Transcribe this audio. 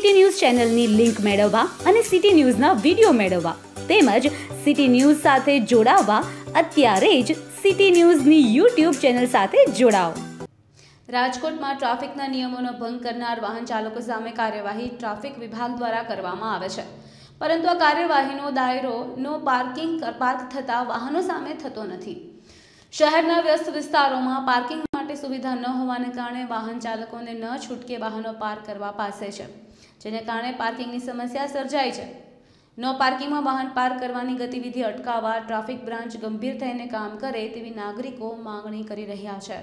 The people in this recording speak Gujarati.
સિટી ન્યૂઝ ચેનલની લિંક મેળવવા અને સિટી ન્યૂઝના વિડીયો મેળવવા તેમજ સિટી ન્યૂઝ સાથે જોડાવા અત્યારે જ સિટી ન્યૂઝની યુટ્યુબ ચેનલ સાથે જોડાઓ રાજકોટમાં ટ્રાફિકના નિયમોનો ભંગ કરનાર વાહન ચાલકો સામે કાર્યવાહી ટ્રાફિક વિભાગ દ્વારા કરવામાં આવે છે પરંતુ આ કાર્યવાહીનો દાયરો નો પાર્કિંગ પાર્ક થતા વાહનો સામે થતો નથી શહેરના વ્યસ્ત વિસ્તારોમાં પાર્કિંગ માટે સુવિધા ન હોવાને કારણે વાહન ચાલકોને ન છૂટકે વાહનો પાર્ક કરવા પાસે છે જેને કારણે પાર્કિંગની સમસ્યા સર્જાય છે નો પાર્કિંગમાં વાહન પાર્ક કરવાની ગતિવિધિ અટકાવવા ટ્રાફિક બ્રાન્ચ ગંભીર થઈને કામ કરે તેવી નાગરિકો માગણી કરી રહ્યા છે